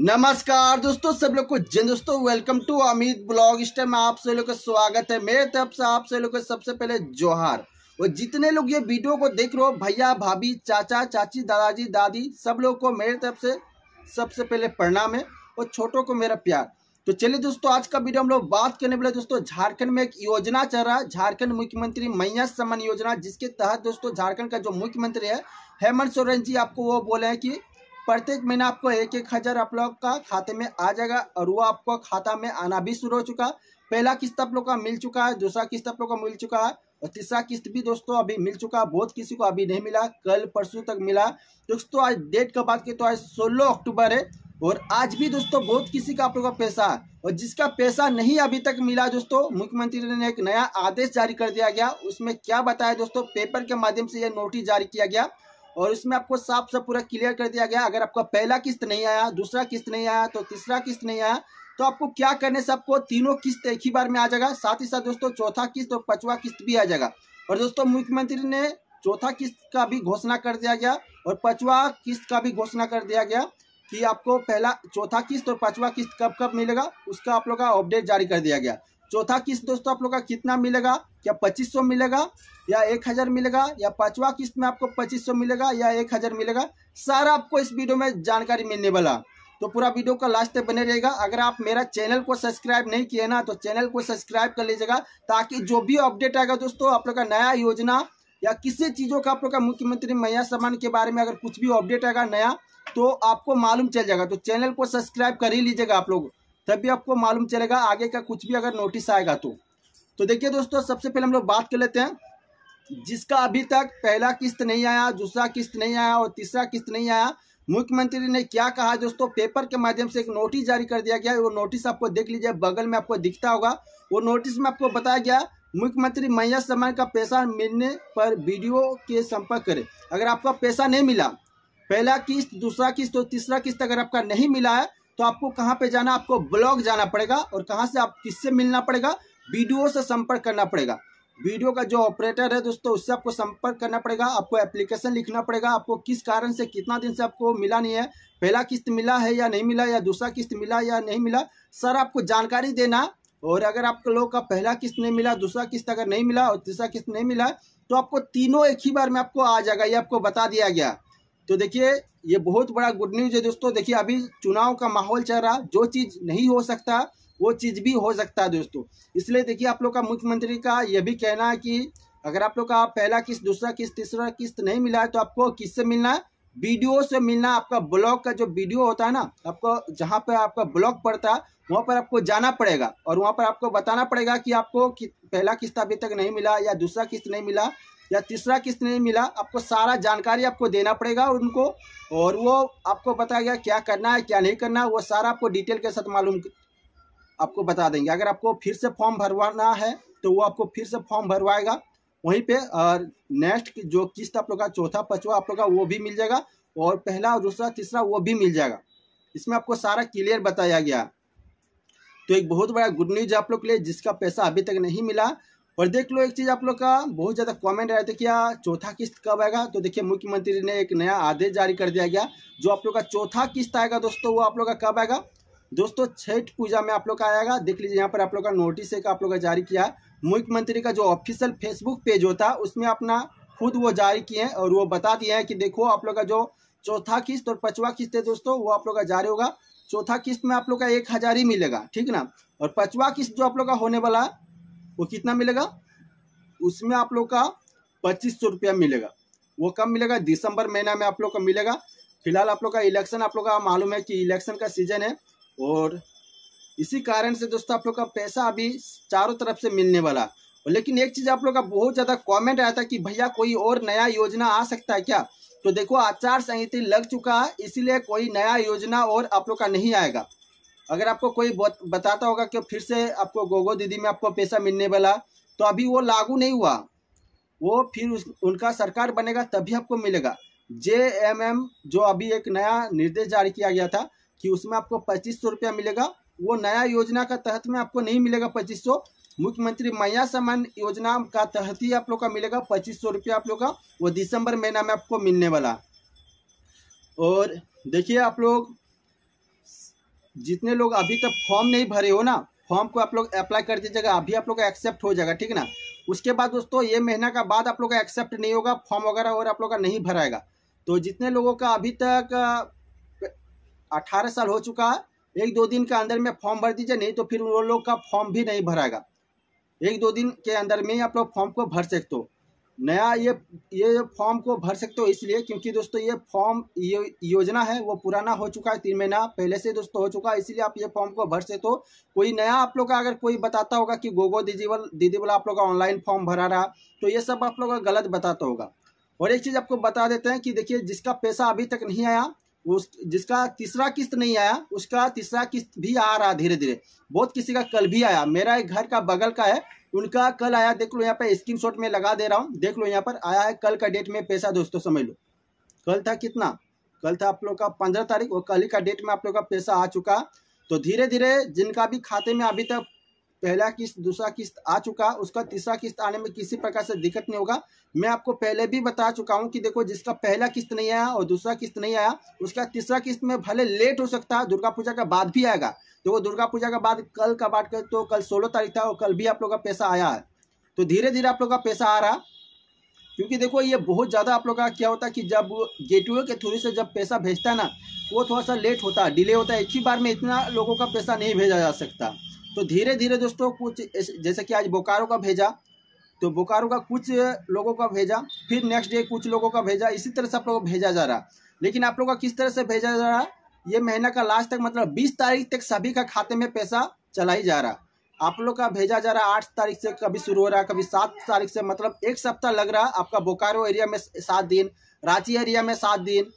नमस्कार दोस्तों सब लोग को जिन दोस्तों वेलकम टू अमित ब्लॉग स्टे में आप सब लोग का स्वागत है मेरे तरफ से आप सब लोग सबसे पहले जोहार और जितने लोग ये वीडियो को देख रहे हो भैया भाभी चाचा चाची दादाजी दादी सब लोग को मेरे तरफ से सबसे पहले प्रणाम है और छोटों को मेरा प्यार तो चलिए दोस्तों आज का वीडियो हम लोग बात करने वाले दोस्तों झारखंड में एक योजना चल रहा है झारखंड मुख्यमंत्री मैया सम्मान योजना जिसके तहत दोस्तों झारखंड का जो मुख्यमंत्री है हेमंत सोरेन जी आपको वो बोले हैं कि प्रत्येक महीना आपको एक एक हज़ार आप लोग का खाते में आ जाएगा और वो आपको खाता में आना भी शुरू हो चुका पहला किस्त आप लोग का मिल चुका है दूसरा किस्त आप लोग का मिल चुका है और तीसरा किस्त भी दोस्तों अभी मिल चुका है बहुत किसी को अभी नहीं मिला कल परसों तक मिला दोस्तों आज डेट का बात की तो आज सोलह अक्टूबर है और आज भी दोस्तों बहुत किसी का आप लोग का पैसा और जिसका पैसा नहीं अभी तक मिला दोस्तों मुख्यमंत्री ने एक नया आदेश जारी कर दिया गया उसमें क्या बताया दोस्तों पेपर के माध्यम से यह नोटिस जारी किया गया और इसमें आपको साफ साफ पूरा क्लियर कर दिया गया अगर आपका पहला किस्त नहीं आया दूसरा किस्त नहीं आया तो तीसरा किस्त नहीं आया तो आपको क्या करने से आपको तीनों किस्त एक ही बार में आ जाएगा साथ ही साथ दोस्तों चौथा किस्त और पांचवा किस्त भी आ जाएगा और दोस्तों मुख्यमंत्री ने चौथा किस्त का भी घोषणा कर दिया गया और पांचवा किस्त का भी घोषणा कर दिया गया कि आपको पहला चौथा किस्त और पांचवा किस्त कब कब मिलेगा उसका आप लोग का अपडेट जारी कर दिया गया चौथा किस्त दोस्तों आप लोग का कितना मिलेगा क्या पच्चीस सौ मिलेगा या एक हज़ार मिलेगा या पांचवा किस्त में आपको पच्चीस सौ मिलेगा या एक हज़ार मिलेगा सारा आपको इस वीडियो में जानकारी मिलने वाला तो पूरा वीडियो का लास्ट तक बने रहेगा अगर आप मेरा चैनल को सब्सक्राइब नहीं किए ना तो चैनल को सब्सक्राइब कर लीजिएगा ताकि जो भी अपडेट आएगा दोस्तों आप लोग का नया योजना या किसी चीज़ों का आप लोग का मुख्यमंत्री मैया सम्मान के बारे में अगर कुछ भी अपडेट आएगा नया तो आपको मालूम चल जाएगा तो चैनल को सब्सक्राइब कर ही लीजिएगा आप लोग तब भी आपको मालूम चलेगा आगे का कुछ भी अगर नोटिस आएगा तो तो देखिए दोस्तों सबसे पहले हम लोग बात कर लेते हैं जिसका अभी तक पहला किस्त नहीं आया दूसरा किस्त नहीं आया और तीसरा किस्त नहीं आया मुख्यमंत्री ने क्या कहा दोस्तों पेपर के माध्यम से एक नोटिस जारी कर दिया गया वो नोटिस आपको देख लीजिए बगल में आपको दिखता होगा वो नोटिस में आपको बताया गया मुख्यमंत्री मैया समय का पैसा मिलने पर वीडियो के संपर्क करें अगर आपका पैसा नहीं मिला पहला किस्त दूसरा किस्त और तीसरा किस्त अगर आपका नहीं मिला है तो आपको कहाँ पे जाना आपको ब्लॉग जाना पड़ेगा और कहाँ से आप किससे मिलना पड़ेगा वीडियो से संपर्क करना पड़ेगा वीडियो का जो ऑपरेटर है दोस्तों उससे आपको संपर्क करना पड़ेगा आपको एप्लीकेशन लिखना पड़ेगा आपको किस कारण से कितना दिन से आपको मिला नहीं है पहला किस्त मिला है या नहीं मिला या दूसरा किस्त मिला या नहीं मिला सर आपको जानकारी देना और अगर आपके लोग का पहला किस्त नहीं मिला दूसरा किस्त अगर नहीं मिला और तीसरा किस्त नहीं मिला तो आपको तीनों एक ही बार में आपको आ जाएगा ये आपको बता दिया गया तो देखिए ये बहुत बड़ा गुड न्यूज है दोस्तों देखिए अभी चुनाव का माहौल चल रहा जो चीज़ नहीं हो सकता वो चीज़ भी हो सकता है दोस्तों इसलिए देखिए आप लोग का मुख्यमंत्री का यह भी कहना है कि अगर आप लोग का पहला किस्त दूसरा किस्त तीसरा किस्त नहीं मिला है तो आपको किससे मिलना है वीडियो से मिलना आपका ब्लॉग का जो वीडियो होता है ना आपको जहाँ पर आपका ब्लॉग पड़ता है वहाँ पर आपको जाना पड़ेगा और वहाँ पर आपको बताना पड़ेगा कि आपको कि, पहला किस्त अभी तक नहीं मिला या दूसरा किस्त नहीं मिला या तीसरा किस्त नहीं मिला आपको सारा जानकारी आपको देना पड़ेगा उनको और वो आपको बताया गया क्या करना है क्या नहीं करना है वो सारा आपको डिटेल के साथ मालूम आपको बता देंगे अगर आपको फिर से फॉर्म भरवाना है तो वो आपको फिर से फॉर्म भरवाएगा वहीं पे और नेक्स्ट जो किस्त आप लोग का चौथा पचवा आप लोग का वो भी मिल जाएगा और पहला और दूसरा तीसरा वो भी मिल जाएगा इसमें आपको सारा क्लियर बताया गया तो एक बहुत बड़ा गुड न्यूज आप लोग के लिए जिसका पैसा अभी तक नहीं मिला और देख लो एक चीज़ आप लोग का बहुत ज़्यादा कमेंट आया था क्या चौथा किस्त कब आएगा तो देखिए मुख्यमंत्री ने एक नया आदेश जारी कर दिया गया जो आप लोग का चौथा किस्त आएगा दोस्तों वो आप लोग का कब आएगा दोस्तों छठ पूजा में आप लोग का आएगा देख लीजिए यहाँ पर आप लोग का नोटिस एक आप लोग का जारी किया मुख्यमंत्री का जो ऑफिशियल फेसबुक पेज होता है उसमें अपना खुद वो जारी किए हैं और वो बता दिए हैं कि देखो आप लोग का जो चौथा किस्त और पचवा किस्त है दोस्तों वो आप लोग का जारी होगा चौथा किस्त में आप लोग का एक हज़ार ही मिलेगा ठीक ना और पचवा किस्त जो आप लोग का होने वाला वो कितना मिलेगा उसमें आप लोग का पच्चीस सौ रुपया मिलेगा वो कब मिलेगा दिसंबर महीना में आप लोग को मिलेगा फिलहाल आप लोग का इलेक्शन आप लोग का मालूम है कि इलेक्शन का सीजन है और इसी कारण से दोस्तों आप लोग का पैसा अभी चारों तरफ से मिलने वाला लेकिन एक चीज आप लोग का बहुत ज्यादा कमेंट आया था कि भैया कोई और नया योजना आ सकता है क्या तो देखो आचार संहिता लग चुका है इसीलिए कोई नया योजना और आप लोग का नहीं आएगा अगर आपको कोई बताता होगा कि फिर से आपको गोगो दीदी में आपको पैसा मिलने वाला तो अभी वो लागू नहीं हुआ वो फिर उनका सरकार बनेगा तभी आपको मिलेगा जे एम एम जो अभी एक नया निर्देश जारी किया गया था कि उसमें आपको पच्चीस सौ रुपया मिलेगा वो नया योजना का तहत में आपको नहीं मिलेगा पच्चीस सौ मुख्यमंत्री मैया सम्मान योजना का तहत ही आप लोग का मिलेगा पच्चीस सौ रुपया आप लोग का वो दिसंबर महीना में आपको मिलने वाला और देखिए आप लोग जितने लोग अभी तक फॉर्म नहीं भरे हो ना फॉर्म को आप लोग अप्लाई कर दीजिएगा अभी आप लोग का एक्सेप्ट हो जाएगा ठीक ना उसके बाद दोस्तों ये महीना का बाद आप लोग का एक्सेप्ट नहीं होगा फॉर्म वगैरह और आप लोग का नहीं भराएगा तो जितने लोगों का अभी तक अठारह साल हो चुका है एक दो दिन के अंदर में फॉर्म भर दीजिए नहीं तो फिर उन लोग का फॉर्म भी नहीं भराएगा एक दो दिन के अंदर में ही आप लोग फॉर्म को भर सकते हो नया ये ये फॉर्म को भर सकते हो इसलिए क्योंकि दोस्तों ये फॉर्म ये योजना है वो पुराना हो चुका है तीन महीना पहले से दोस्तों हो चुका है इसलिए आप ये फॉर्म को भर सकते हो कोई नया आप लोग का अगर कोई बताता होगा कि गोगो दीदी वाला आप लोग का ऑनलाइन फॉर्म भरा रहा तो ये सब आप लोग का गलत बताता होगा और एक चीज़ आपको बता देते हैं कि देखिए जिसका पैसा अभी तक नहीं आया उस जिसका तीसरा किस्त नहीं आया उसका तीसरा किस्त भी आ रहा धीरे धीरे बहुत किसी का कल भी आया मेरा एक घर का बगल का है उनका कल आया देख लो यहाँ पे शॉट में लगा दे रहा हूँ देख लो यहाँ पर आया है कल का डेट में पैसा दोस्तों समझ लो कल था कितना कल था आप लोग का पंद्रह तारीख और कल ही का डेट में आप लोग का पैसा आ चुका तो धीरे धीरे जिनका भी खाते में अभी तक पहला किस्त दूसरा किस्त आ चुका उसका तीसरा किस्त आने में किसी प्रकार से दिक्कत नहीं होगा मैं आपको पहले भी बता चुका हूं कि देखो जिसका पहला किस्त नहीं आया और दूसरा किस्त नहीं आया उसका तीसरा किस्त में भले लेट हो सकता है दुर्गा पूजा का बाद भी आएगा देखो तो दुर्गा पूजा के बाद कल का बात करें तो कल सोलह तारीख था और कल भी आप लोग का पैसा आया है तो धीरे धीरे आप लोग का पैसा आ रहा क्योंकि देखो ये बहुत ज़्यादा आप लोग का क्या होता है कि जब गेटवे के थ्रू से जब पैसा भेजता है ना वो थोड़ा सा लेट होता है डिले होता है एक ही बार में इतना लोगों का पैसा नहीं भेजा जा सकता तो धीरे धीरे दोस्तों कुछ जैसे कि आज बोकारो का भेजा तो बोकारो का कुछ लोगों का भेजा फिर नेक्स्ट डे कुछ लोगों का भेजा इसी तरह से आप लोगों को भेजा जा रहा लेकिन आप लोग का किस तरह से भेजा जा रहा ये महीना का लास्ट तक मतलब बीस तारीख तक सभी का खाते में पैसा चला ही जा रहा आप लोग का भेजा जा रहा आठ तारीख से कभी शुरू हो रहा कभी सात तारीख से मतलब एक सप्ताह लग रहा आपका बोकारो एरिया में सात दिन रांची एरिया में सात दिन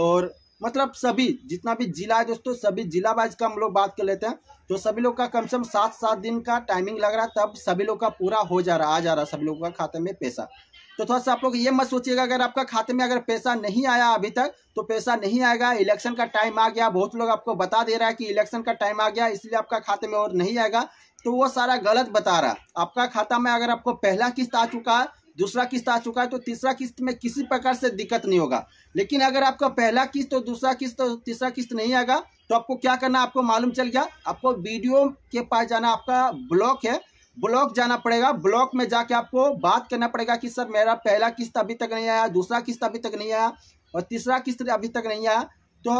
और मतलब सभी जितना भी जिला है दोस्तों सभी जिला वाइज का हम लोग बात कर लेते हैं तो सभी लोग का कम से कम सात सात दिन का टाइमिंग लग रहा है तब सभी लोग का पूरा हो जा रहा आ जा रहा सभी लोगों का खाते में पैसा तो थोड़ा सा आप लोग ये मत सोचिएगा अगर आपका खाते में अगर पैसा नहीं आया अभी तक तो पैसा नहीं आएगा इलेक्शन का टाइम आ गया बहुत लोग आपको बता दे रहा है कि इलेक्शन का टाइम आ गया इसलिए आपका खाते में और नहीं आएगा तो वो सारा गलत बता रहा है आपका खाता में अगर आपको पहला किस्त आ चुका है दूसरा किस्त आ चुका है तो तीसरा किस्त में किसी प्रकार से दिक्कत नहीं होगा लेकिन अगर आपका पहला किस्त और दूसरा किस्त और तीसरा किस्त नहीं आएगा तो आपको क्या करना आपको मालूम चल गया आपको वीडियो के पास जाना आपका ब्लॉक है ब्लॉक जाना पड़ेगा ब्लॉक में जाके आपको बात करना पड़ेगा कि सर मेरा पहला किस्त अभी तक नहीं आया दूसरा किस्त अभी तक नहीं आया और तीसरा किस्त अभी तक नहीं आया तो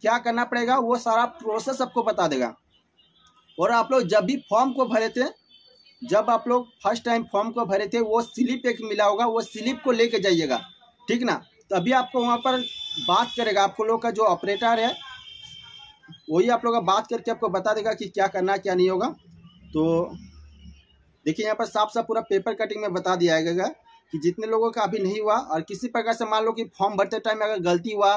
क्या करना पड़ेगा वो सारा प्रोसेस आपको बता देगा और आप लोग जब भी फॉर्म को भरे थे जब आप लोग फर्स्ट टाइम फॉर्म को भरे थे वो स्लिप एक मिला होगा वो स्लिप को लेके जाइएगा ठीक ना तभी आपको वहाँ पर बात करेगा आपको लोग का जो ऑपरेटर है वही आप लोग का बात करके आपको बता देगा कि क्या करना क्या नहीं होगा तो देखिए यहाँ पर साफ साफ पूरा पेपर कटिंग में बता दिया जाएगा कि जितने लोगों का अभी नहीं हुआ और किसी प्रकार से मान लो कि फॉर्म भरते टाइम अगर गलती हुआ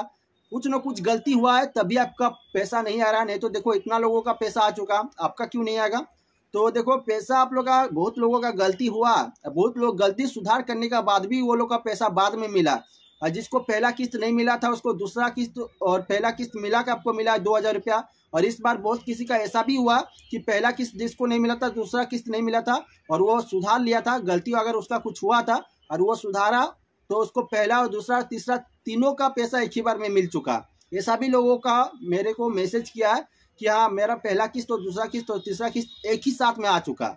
कुछ ना कुछ गलती हुआ है तभी आपका पैसा नहीं आ रहा है नहीं तो देखो इतना लोगों का पैसा आ चुका आपका क्यों नहीं आएगा तो देखो पैसा आप लोग का बहुत लोगों का गलती हुआ बहुत लोग गलती सुधार करने का बाद भी वो लोग का पैसा बाद में मिला और जिसको पहला किस्त नहीं मिला था उसको दूसरा किस्त और पहला किस्त मिला के आपको मिला दो हज़ार रुपया और इस बार बहुत किसी का ऐसा भी हुआ कि पहला किस्त जिसको नहीं मिला था दूसरा किस्त नहीं मिला था और वो सुधार लिया था गलती अगर उसका कुछ हुआ था और वो सुधारा तो उसको पहला और दूसरा तीसरा तीनों का पैसा एक ही बार में मिल चुका ऐसा भी लोगों का मेरे को मैसेज किया है कि हाँ मेरा पहला किस्त और दूसरा किस्त और तीसरा किस्त एक ही साथ में आ चुका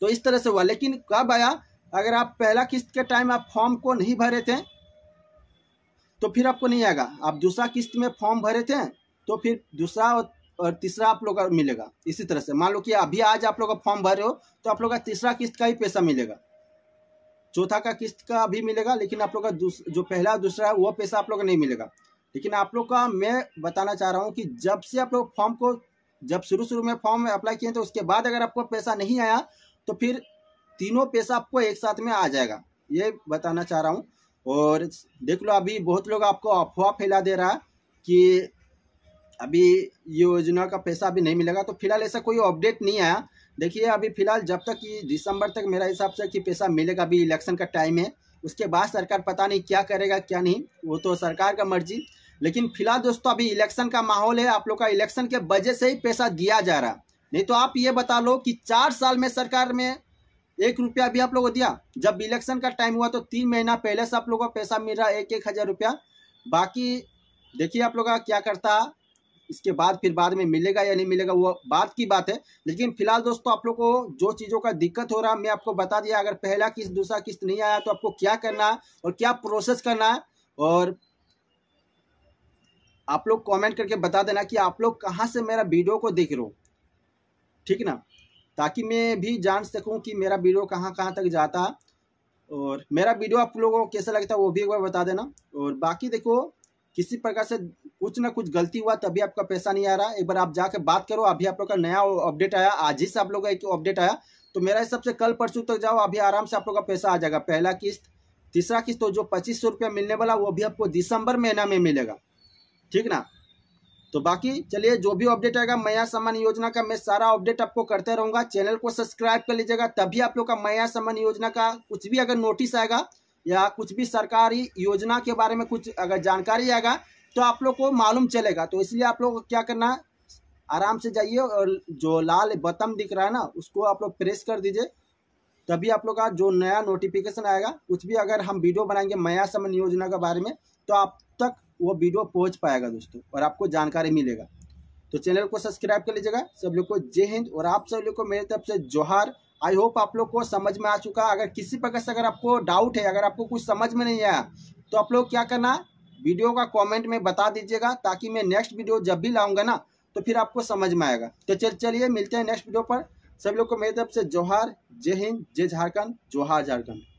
तो इस तरह से हुआ लेकिन कब आया अगर आप पहला किस्त के टाइम आप फॉर्म को नहीं भरे थे तो फिर आपको नहीं आएगा आप दूसरा किस्त में फॉर्म भरे थे तो फिर दूसरा और तीसरा आप लोग का मिलेगा इसी तरह से मान लो कि अभी आज आप लोग का फॉर्म भर रहे हो तो आप लोग का तीसरा किस्त का ही पैसा मिलेगा चौथा का किस्त का भी मिलेगा लेकिन आप लोग का जो पहला दूसरा है वो पैसा आप लोग का नहीं मिलेगा लेकिन आप लोग का मैं बताना चाह रहा हूँ कि जब से आप लोग फॉर्म को जब शुरू शुरू में फॉर्म अप्लाई किए तो उसके बाद अगर आपको पैसा नहीं आया तो फिर तीनों पैसा आपको एक साथ में आ जाएगा ये बताना चाह रहा हूँ और देख लो अभी बहुत लोग आपको अफवाह फैला दे रहा है कि अभी योजना का पैसा अभी नहीं मिलेगा तो फिलहाल ऐसा कोई अपडेट नहीं आया देखिए अभी फिलहाल जब तक दिसंबर तक मेरा हिसाब से कि पैसा मिलेगा अभी इलेक्शन का टाइम है उसके बाद सरकार पता नहीं क्या करेगा क्या नहीं वो तो सरकार का मर्जी लेकिन फिलहाल दोस्तों अभी इलेक्शन का माहौल है आप लोग का इलेक्शन के वजह से ही पैसा दिया जा रहा नहीं तो आप ये बता लो कि चार साल में सरकार में एक रुपया भी आप लोगों को दिया जब इलेक्शन का टाइम हुआ तो तीन महीना पहले से आप लोगों को पैसा मिल रहा है एक एक हज़ार रुपया बाकी देखिए आप लोग का क्या करता इसके बाद फिर बाद में मिलेगा या नहीं मिलेगा वो बात की बात है लेकिन फिलहाल दोस्तों आप लोग को जो चीज़ों का दिक्कत हो रहा है मैं आपको बता दिया अगर पहला किस्त दूसरा किस्त नहीं आया तो आपको क्या करना है और क्या प्रोसेस करना है और आप लोग कमेंट करके बता देना कि आप लोग कहाँ से मेरा वीडियो को देख रहे हो ठीक ना ताकि मैं भी जान सकूँ कि मेरा वीडियो कहाँ कहाँ तक जाता और मेरा वीडियो आप लोगों को कैसा लगता है वो भी एक बार बता देना और बाकी देखो किसी प्रकार से कुछ ना कुछ गलती हुआ तभी आपका पैसा नहीं आ रहा एक बार आप जाके बात करो अभी आप लोग का नया अपडेट आया आज ही से आप लोग का एक अपडेट आया तो मेरा हिसाब से कल परसों तक जाओ अभी आराम से आप लोग का पैसा आ जाएगा पहला किस्त तीसरा किस्त तो जो पच्चीस सौ रुपया मिलने वाला वो भी आपको दिसंबर महीना में मिलेगा ठीक ना तो बाकी चलिए जो भी अपडेट आएगा मैया सम्मान योजना का मैं सारा अपडेट आपको करते रहूंगा चैनल को सब्सक्राइब कर लीजिएगा तभी आप लोग का मैया सम्मान योजना का कुछ भी अगर नोटिस आएगा या कुछ भी सरकारी योजना के बारे में कुछ अगर जानकारी आएगा तो आप लोग को मालूम चलेगा तो इसलिए आप लोग क्या करना है आराम से जाइए और जो लाल बटन दिख रहा है ना उसको आप लोग प्रेस कर दीजिए तभी आप लोग का जो नया नोटिफिकेशन आएगा कुछ भी अगर हम वीडियो बनाएंगे मया समन योजना के बारे में तो आप तक वो वीडियो पहुंच पाएगा दोस्तों और आपको जानकारी मिलेगा तो चैनल को सब्सक्राइब कर लीजिएगा सब लोग को जय हिंद और आप सब लोग को मेरे तरफ से जोहार आई होप आप लोग को समझ में आ चुका अगर किसी प्रकार से अगर आपको डाउट है अगर आपको कुछ समझ में नहीं आया तो आप लोग क्या करना वीडियो का कमेंट में बता दीजिएगा ताकि मैं नेक्स्ट वीडियो जब भी लाऊंगा ना तो फिर आपको समझ में आएगा तो चल चलिए मिलते हैं नेक्स्ट वीडियो पर सभी लोग को मेरी तरफ से जोहार जय हिंद जय झारखंड जोहार झारखंड